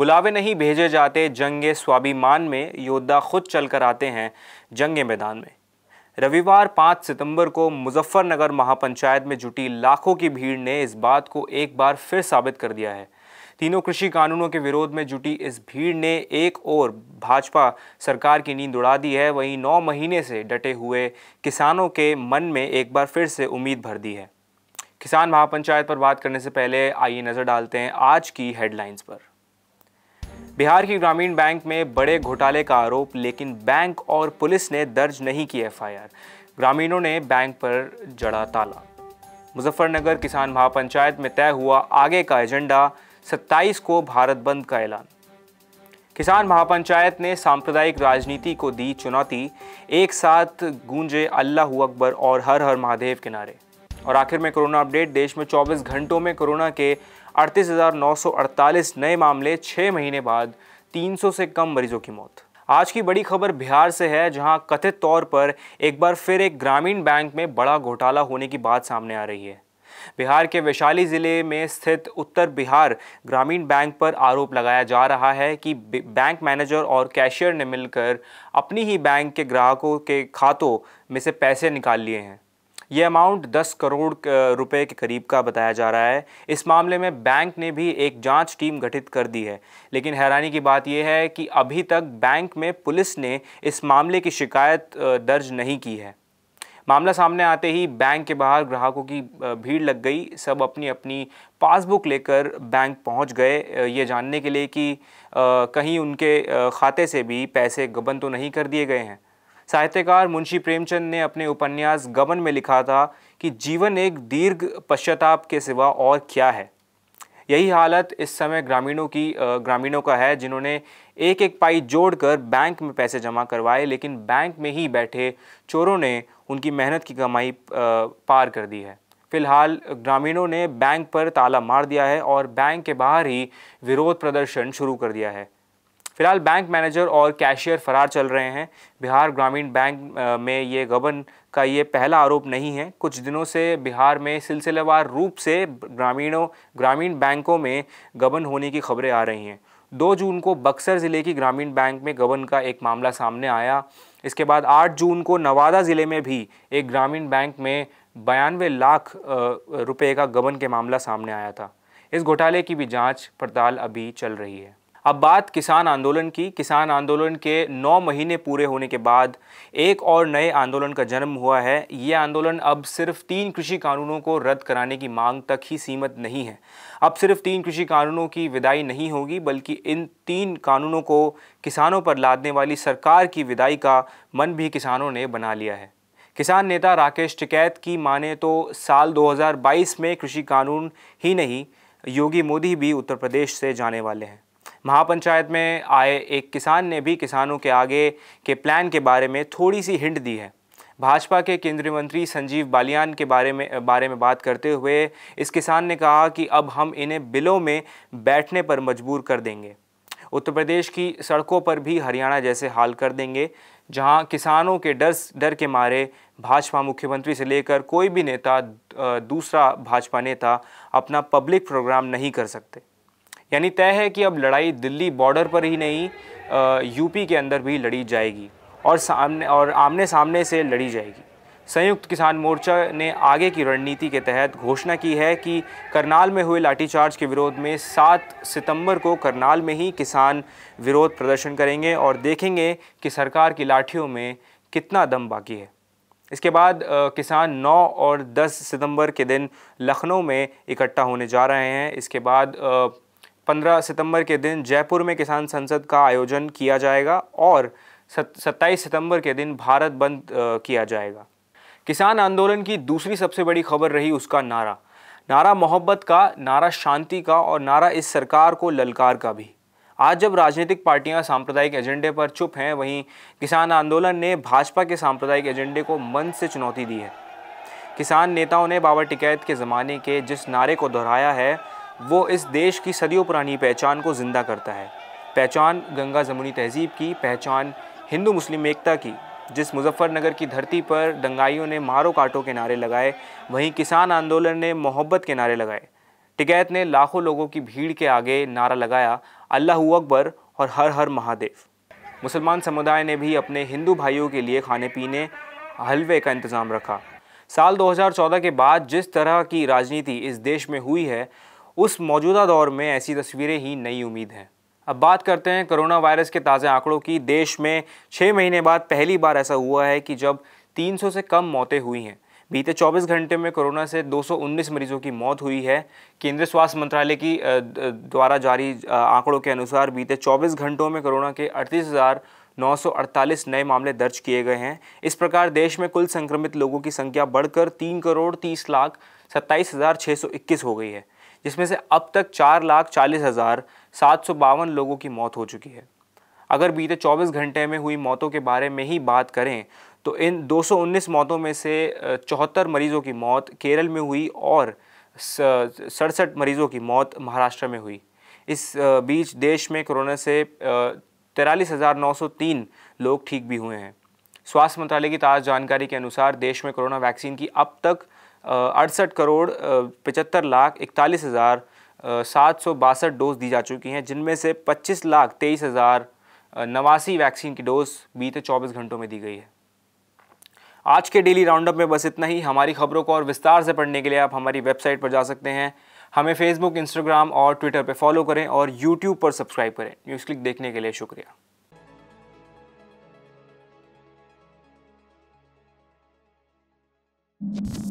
बुलावे नहीं भेजे जाते जंग स्वाभिमान में योद्धा खुद चल कर आते हैं जंग मैदान में रविवार 5 सितंबर को मुजफ्फरनगर महापंचायत में जुटी लाखों की भीड़ ने इस बात को एक बार फिर साबित कर दिया है तीनों कृषि कानूनों के विरोध में जुटी इस भीड़ ने एक और भाजपा सरकार की नींद उड़ा दी है वहीं नौ महीने से डटे हुए किसानों के मन में एक बार फिर से उम्मीद भर दी है किसान महापंचायत पर बात करने से पहले आइए नज़र डालते हैं आज की हेडलाइंस पर बिहार की ग्रामीण बैंक में बड़े घोटाले का आरोप लेकिन बैंक और पुलिस ने दर्ज नहीं की एफआईआर ग्रामीणों ने बैंक पर जड़ा ताला मुजफ्फरनगर किसान महापंचायत में तय हुआ आगे का एजेंडा 27 को भारत बंद का ऐलान किसान महापंचायत ने सांप्रदायिक राजनीति को दी चुनौती एक साथ गूंजे अल्लाह अकबर और हर हर महादेव के नारे और आखिर में कोरोना अपडेट देश में 24 घंटों में कोरोना के 38,948 नए मामले छः महीने बाद 300 से कम मरीजों की मौत आज की बड़ी खबर बिहार से है जहां कथित तौर पर एक बार फिर एक ग्रामीण बैंक में बड़ा घोटाला होने की बात सामने आ रही है बिहार के वैशाली जिले में स्थित उत्तर बिहार ग्रामीण बैंक पर आरोप लगाया जा रहा है कि बैंक मैनेजर और कैशियर ने मिलकर अपनी ही बैंक के ग्राहकों के खातों में से पैसे निकाल लिए हैं ये अमाउंट 10 करोड़ रुपए के करीब का बताया जा रहा है इस मामले में बैंक ने भी एक जांच टीम गठित कर दी है लेकिन हैरानी की बात यह है कि अभी तक बैंक में पुलिस ने इस मामले की शिकायत दर्ज नहीं की है मामला सामने आते ही बैंक के बाहर ग्राहकों की भीड़ लग गई सब अपनी अपनी पासबुक लेकर बैंक पहुंच गए ये जानने के लिए कि कहीं उनके खाते से भी पैसे गबन तो नहीं कर दिए गए हैं साहित्यकार मुंशी प्रेमचंद ने अपने उपन्यास गमन में लिखा था कि जीवन एक दीर्घ पश्चाताप के सिवा और क्या है यही हालत इस समय ग्रामीणों की ग्रामीणों का है जिन्होंने एक एक पाई जोड़कर बैंक में पैसे जमा करवाए लेकिन बैंक में ही बैठे चोरों ने उनकी मेहनत की कमाई पार कर दी है फिलहाल ग्रामीणों ने बैंक पर ताला मार दिया है और बैंक के बाहर ही विरोध प्रदर्शन शुरू कर दिया है फिलहाल बैंक मैनेजर और कैशियर फरार चल रहे हैं बिहार ग्रामीण बैंक में ये गबन का ये पहला आरोप नहीं है कुछ दिनों से बिहार में सिलसिलेवार रूप से ग्रामीणों ग्रामीण बैंकों में गबन होने की खबरें आ रही हैं दो जून को बक्सर ज़िले की ग्रामीण बैंक में गबन का एक मामला सामने आया इसके बाद आठ जून को नवादा ज़िले में भी एक ग्रामीण बैंक में बयानवे लाख रुपए का गबन के मामला सामने आया था इस घोटाले की भी जांच पड़ताल अभी चल रही है अब बात किसान आंदोलन की किसान आंदोलन के नौ महीने पूरे होने के बाद एक और नए आंदोलन का जन्म हुआ है ये आंदोलन अब सिर्फ तीन कृषि कानूनों को रद्द कराने की मांग तक ही सीमित नहीं है अब सिर्फ तीन कृषि कानूनों की विदाई नहीं होगी बल्कि इन तीन कानूनों को किसानों पर लादने वाली सरकार की विदाई का मन भी किसानों ने बना लिया है किसान नेता राकेश टिकैत की माने तो साल 2022 में कृषि कानून ही नहीं योगी मोदी भी उत्तर प्रदेश से जाने वाले हैं महापंचायत में आए एक किसान ने भी किसानों के आगे के प्लान के बारे में थोड़ी सी हिंट दी है भाजपा के केंद्रीय मंत्री संजीव बालियान के बारे में बारे में बात करते हुए इस किसान ने कहा कि अब हम इन्हें बिलों में बैठने पर मजबूर कर देंगे उत्तर प्रदेश की सड़कों पर भी हरियाणा जैसे हाल कर देंगे जहां किसानों के डर डर के मारे भाजपा मुख्यमंत्री से लेकर कोई भी नेता दूसरा भाजपा नेता अपना पब्लिक प्रोग्राम नहीं कर सकते यानी तय है कि अब लड़ाई दिल्ली बॉर्डर पर ही नहीं यूपी के अंदर भी लड़ी जाएगी और सामने और आमने सामने से लड़ी जाएगी संयुक्त किसान मोर्चा ने आगे की रणनीति के तहत घोषणा की है कि करनाल में हुए लाठीचार्ज के विरोध में 7 सितंबर को करनाल में ही किसान विरोध प्रदर्शन करेंगे और देखेंगे कि सरकार की लाठियों में कितना दम बाकी है इसके बाद किसान 9 और 10 सितंबर के दिन लखनऊ में इकट्ठा होने जा रहे हैं इसके बाद 15 सितंबर के दिन जयपुर में किसान संसद का आयोजन किया जाएगा और 27 सितंबर के दिन भारत बंद किया जाएगा किसान आंदोलन की दूसरी सबसे बड़ी खबर रही उसका नारा नारा मोहब्बत का नारा शांति का और नारा इस सरकार को ललकार का भी आज जब राजनीतिक पार्टियां सांप्रदायिक एजेंडे पर चुप हैं वहीं किसान आंदोलन ने भाजपा के सांप्रदायिक एजेंडे को मन से चुनौती दी है किसान नेताओं ने बाबा टिकैत के ज़माने के जिस नारे को दोहराया है वो इस देश की सदियों पुरानी पहचान को ज़िंदा करता है पहचान गंगा जमुनी तहजीब की पहचान हिंदू मुस्लिम एकता की जिस मुजफ्फरनगर की धरती पर दंगाइयों ने मारो काटो के नारे लगाए वहीं किसान आंदोलन ने मोहब्बत के नारे लगाए टिकैत ने लाखों लोगों की भीड़ के आगे नारा लगाया अल्लाह अकबर और हर हर महादेव मुसलमान समुदाय ने भी अपने हिंदू भाइयों के लिए खाने पीने हलवे का इंतज़ाम रखा साल 2014 के बाद जिस तरह की राजनीति इस देश में हुई है उस मौजूदा दौर में ऐसी तस्वीरें ही नई उम्मीद हैं अब बात करते हैं कोरोना वायरस के ताज़े आंकड़ों की देश में छः महीने बाद पहली बार ऐसा हुआ है कि जब 300 से कम मौतें हुई हैं बीते 24 घंटे में कोरोना से 219 मरीजों की मौत हुई है केंद्रीय स्वास्थ्य मंत्रालय की द्वारा जारी आंकड़ों के अनुसार बीते 24 घंटों में कोरोना के अड़तीस नए मामले दर्ज किए गए हैं इस प्रकार देश में कुल संक्रमित लोगों की संख्या बढ़कर तीन करोड़ तीस लाख सत्ताईस हज़ार छः सौ इक्कीस हो गई है जिसमें से अब तक चार लाख चालीस हज़ार सात सौ बावन लोगों की मौत हो चुकी है अगर बीते 24 घंटे में हुई मौतों के बारे में ही बात करें तो इन 219 मौतों में से चौहत्तर मरीजों की मौत केरल में हुई और सड़सठ मरीजों की मौत महाराष्ट्र में हुई इस बीच देश में कोरोना से तिरालीस हज़ार नौ सौ तीन लोग ठीक भी हुए हैं स्वास्थ्य मंत्रालय की ताज़ा जानकारी के अनुसार देश में कोरोना वैक्सीन की अब तक अड़सठ करोड़ पचहत्तर लाख इकतालीस हज़ार सात सौ बासठ डोज दी जा चुकी हैं जिनमें से पच्चीस लाख तेईस हज़ार नवासी वैक्सीन की डोज बीते चौबीस घंटों में दी गई है आज के डेली राउंडअप में बस इतना ही हमारी खबरों को और विस्तार से पढ़ने के लिए आप हमारी वेबसाइट पर जा सकते हैं हमें फेसबुक इंस्टाग्राम और ट्विटर पर फॉलो करें और यूट्यूब पर सब्सक्राइब करें न्यूज़ क्लिक देखने के लिए शुक्रिया you